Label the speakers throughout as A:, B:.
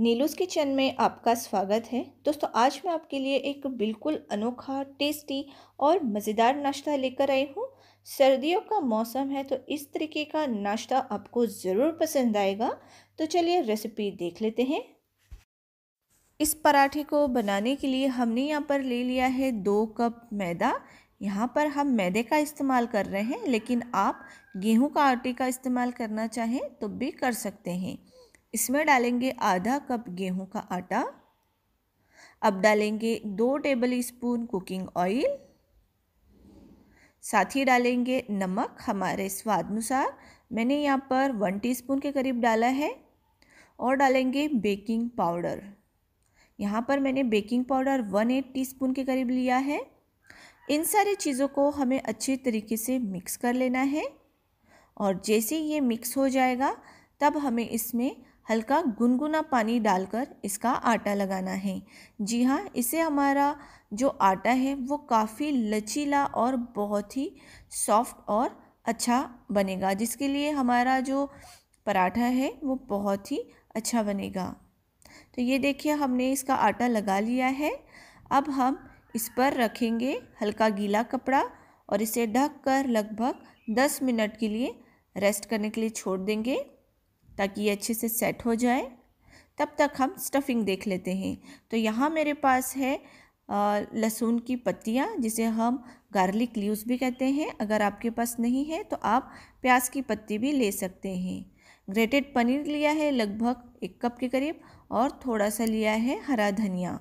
A: नीलूस kitchen में आपका स्वागत है दोस्तों आज मैं आपके लिए एक बिल्कुल अनोखा टेस्टी और मज़ेदार नाश्ता लेकर आई हूँ सर्दियों का मौसम है तो इस तरीके का नाश्ता आपको ज़रूर पसंद आएगा तो चलिए रेसिपी देख लेते हैं इस पराठे को बनाने के लिए हमने यहाँ पर ले लिया है दो कप मैदा यहाँ पर हम मैदे का इस्तेमाल कर रहे हैं लेकिन आप गेहूँ का आटे का इस्तेमाल करना चाहें तो भी कर सकते हैं इसमें डालेंगे आधा कप गेहूं का आटा अब डालेंगे दो टेबल स्पून कुकिंग ऑइल साथ ही डालेंगे नमक हमारे स्वाद अनुसार मैंने यहाँ पर वन टीस्पून के करीब डाला है और डालेंगे बेकिंग पाउडर यहाँ पर मैंने baking powder one eight T के करीब लिया है इन सारी चीज़ों को हमें अच्छे तरीके से मिक्स कर लेना है और जैसे ये मिक्स हो जाएगा तब हमें इसमें हल्का गुनगुना पानी डालकर इसका आटा लगाना है जी हाँ इसे हमारा जो आटा है वो काफ़ी लचीला और बहुत ही सॉफ्ट और अच्छा बनेगा जिसके लिए हमारा जो पराठा है वो बहुत ही अच्छा बनेगा तो ये देखिए हमने इसका आटा लगा लिया है अब हम इस पर रखेंगे हल्का गीला कपड़ा और इसे ढक कर लगभग 10 मिनट के लिए रेस्ट करने के लिए छोड़ देंगे ताकि ये अच्छे से सेट हो जाए तब तक हम स्टफिंग देख लेते हैं तो यहाँ मेरे पास है लहसुन की पत्तियाँ जिसे हम गार्लिक लीव्स भी कहते हैं अगर आपके पास नहीं है तो आप प्याज की पत्ती भी ले सकते हैं ग्रेटेड पनीर लिया है लगभग एक कप के करीब और थोड़ा सा लिया है हरा धनिया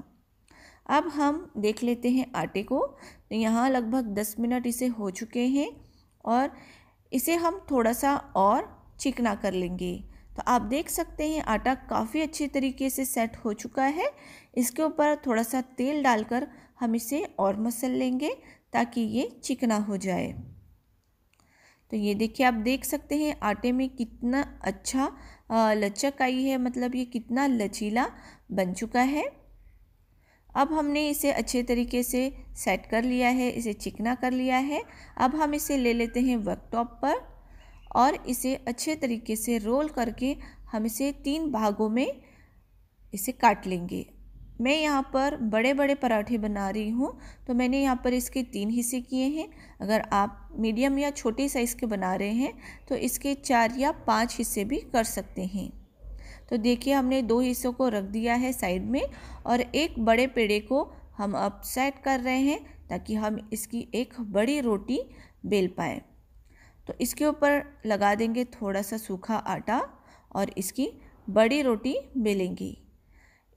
A: अब हम देख लेते हैं आटे को तो यहाँ लगभग दस मिनट इसे हो चुके हैं और इसे हम थोड़ा सा और चिकना कर लेंगे तो आप देख सकते हैं आटा काफ़ी अच्छे तरीके से सेट हो चुका है इसके ऊपर थोड़ा सा तेल डालकर हम इसे और मसल लेंगे ताकि ये चिकना हो जाए तो ये देखिए आप देख सकते हैं आटे में कितना अच्छा लचक आई है मतलब ये कितना लचीला बन चुका है अब हमने इसे अच्छे तरीके से सेट कर लिया है इसे चिकना कर लिया है अब हम इसे ले लेते हैं वर्कटॉप पर और इसे अच्छे तरीके से रोल करके हम इसे तीन भागों में इसे काट लेंगे मैं यहाँ पर बड़े बड़े पराठे बना रही हूँ तो मैंने यहाँ पर इसके तीन हिस्से किए हैं अगर आप मीडियम या छोटे साइज़ के बना रहे हैं तो इसके चार या पाँच हिस्से भी कर सकते हैं तो देखिए हमने दो हिस्सों को रख दिया है साइड में और एक बड़े पेड़े को हम अपसेट कर रहे हैं ताकि हम इसकी एक बड़ी रोटी बेल पाएँ तो इसके ऊपर लगा देंगे थोड़ा सा सूखा आटा और इसकी बड़ी रोटी बेलेंगे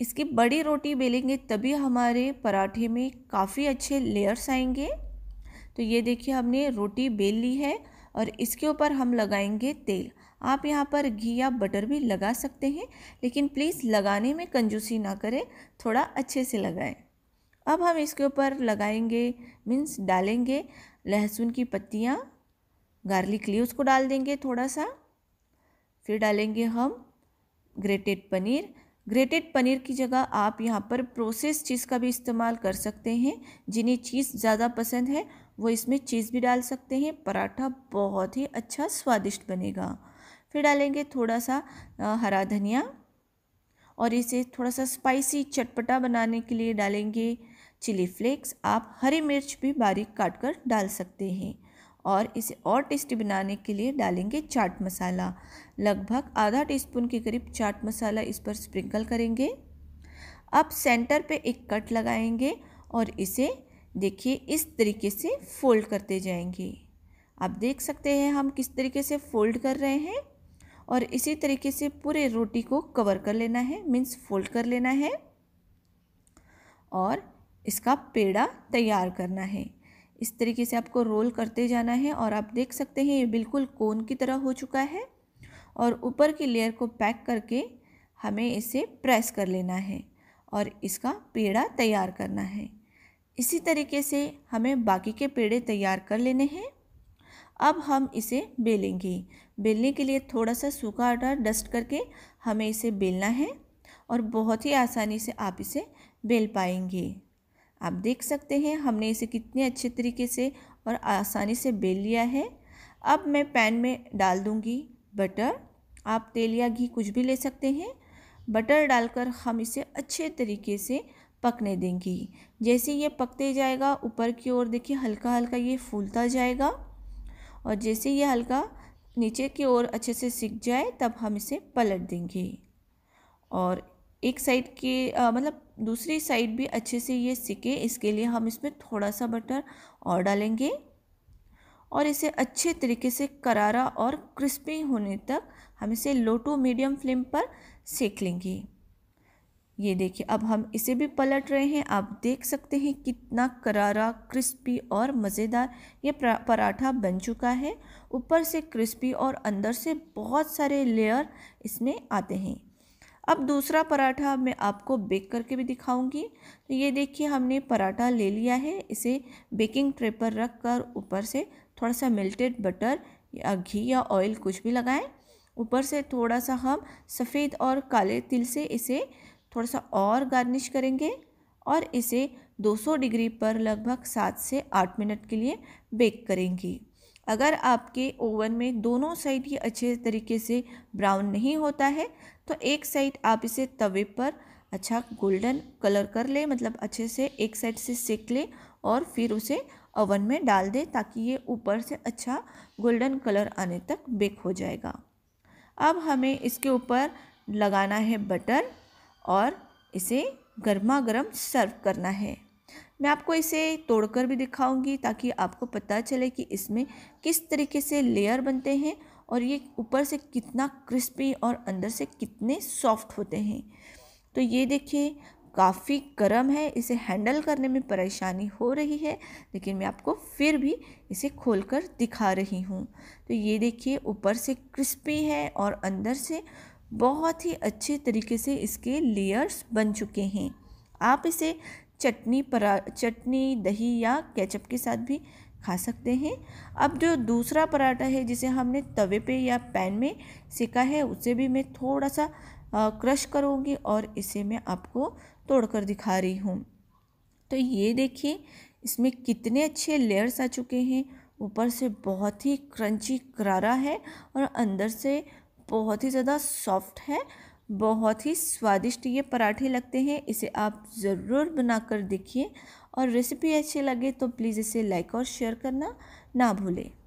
A: इसकी बड़ी रोटी बेलेंगे तभी हमारे पराठे में काफ़ी अच्छे लेयर्स आएंगे तो ये देखिए हमने रोटी बेल ली है और इसके ऊपर हम लगाएंगे तेल आप यहाँ पर घी या बटर भी लगा सकते हैं लेकिन प्लीज़ लगाने में कंजूसी ना करें थोड़ा अच्छे से लगाएं अब हम इसके ऊपर लगाएंगे मीन्स डालेंगे लहसुन की पत्तियाँ गार्लिक लीव्स को डाल देंगे थोड़ा सा फिर डालेंगे हम ग्रेटेड पनीर ग्रेटेड पनीर की जगह आप यहाँ पर प्रोसेस चीज़ का भी इस्तेमाल कर सकते हैं जिन्हें चीज़ ज़्यादा पसंद है वो इसमें चीज़ भी डाल सकते हैं पराठा बहुत ही अच्छा स्वादिष्ट बनेगा फिर डालेंगे थोड़ा सा हरा धनिया और इसे थोड़ा सा स्पाइसी चटपटा बनाने के लिए डालेंगे चिली फ्लेक्स आप हरी मिर्च भी बारीक काट कर डाल सकते हैं और इसे और टेस्टी बनाने के लिए डालेंगे चाट मसाला लगभग आधा टीस्पून के करीब चाट मसाला इस पर स्प्रिंकल करेंगे अब सेंटर पे एक कट लगाएंगे और इसे देखिए इस तरीके से फोल्ड करते जाएंगे आप देख सकते हैं हम किस तरीके से फोल्ड कर रहे हैं और इसी तरीके से पूरे रोटी को कवर कर लेना है मीन्स फोल्ड कर लेना है और इसका पेड़ा तैयार करना है इस तरीके से आपको रोल करते जाना है और आप देख सकते हैं ये बिल्कुल कोन की तरह हो चुका है और ऊपर की लेयर को पैक करके हमें इसे प्रेस कर लेना है और इसका पेड़ा तैयार करना है इसी तरीके से हमें बाकी के पेड़े तैयार कर लेने हैं अब हम इसे बेलेंगे बेलने के लिए थोड़ा सा सूखा आटा डस्ट करके हमें इसे बेलना है और बहुत ही आसानी से आप इसे बेल पाएंगे आप देख सकते हैं हमने इसे कितने अच्छे तरीके से और आसानी से बेल लिया है अब मैं पैन में डाल दूँगी बटर आप तेल या घी कुछ भी ले सकते हैं बटर डालकर हम इसे अच्छे तरीके से पकने देंगे जैसे ये पकते जाएगा ऊपर की ओर देखिए हल्का हल्का ये फूलता जाएगा और जैसे ये हल्का नीचे की ओर अच्छे से सिक जाए तब हम इसे पलट देंगे और एक साइड के आ, मतलब दूसरी साइड भी अच्छे से ये सिके इसके लिए हम इसमें थोड़ा सा बटर और डालेंगे और इसे अच्छे तरीके से करारा और क्रिस्पी होने तक हम इसे लो टू मीडियम फ्लेम पर सेक लेंगे ये देखिए अब हम इसे भी पलट रहे हैं आप देख सकते हैं कितना करारा क्रिस्पी और मज़ेदार ये पराठा बन चुका है ऊपर से क्रिस्पी और अंदर से बहुत सारे लेयर इसमें आते हैं अब दूसरा पराठा मैं आपको बेक करके भी दिखाऊंगी तो ये देखिए हमने पराठा ले लिया है इसे बेकिंग ट्रे पर रख कर ऊपर से थोड़ा सा मेल्टेड बटर या घी या ऑयल कुछ भी लगाएं ऊपर से थोड़ा सा हम सफ़ेद और काले तिल से इसे थोड़ा सा और गार्निश करेंगे और इसे 200 डिग्री पर लगभग सात से आठ मिनट के लिए बेक करेंगी अगर आपके ओवन में दोनों साइड ये अच्छे तरीके से ब्राउन नहीं होता है तो एक साइड आप इसे तवे पर अच्छा गोल्डन कलर कर ले मतलब अच्छे से एक साइड से सेक ले और फिर उसे ओवन में डाल दे ताकि ये ऊपर से अच्छा गोल्डन कलर आने तक बेक हो जाएगा अब हमें इसके ऊपर लगाना है बटर और इसे गर्मा गर्म सर्व करना है मैं आपको इसे तोड़कर भी दिखाऊंगी ताकि आपको पता चले कि इसमें किस तरीके से लेयर बनते हैं और ये ऊपर से कितना क्रिस्पी और अंदर से कितने सॉफ्ट होते हैं तो ये देखिए काफ़ी गर्म है इसे हैंडल करने में परेशानी हो रही है लेकिन मैं आपको फिर भी इसे खोलकर दिखा रही हूँ तो ये देखिए ऊपर से क्रिस्पी है और अंदर से बहुत ही अच्छे तरीके से इसके लेयर्स बन चुके हैं आप इसे चटनी परा चटनी दही या केचप के साथ भी खा सकते हैं अब जो दूसरा पराठा है जिसे हमने तवे पे या पैन में सेका है उसे भी मैं थोड़ा सा क्रश करूँगी और इसे मैं आपको तोड़कर दिखा रही हूँ तो ये देखिए इसमें कितने अच्छे लेयर्स आ चुके हैं ऊपर से बहुत ही क्रंची करारा है और अंदर से बहुत ही ज़्यादा सॉफ्ट है बहुत ही स्वादिष्ट ये पराठे लगते हैं इसे आप ज़रूर बनाकर देखिए और रेसिपी अच्छी लगे तो प्लीज़ इसे लाइक और शेयर करना ना भूलें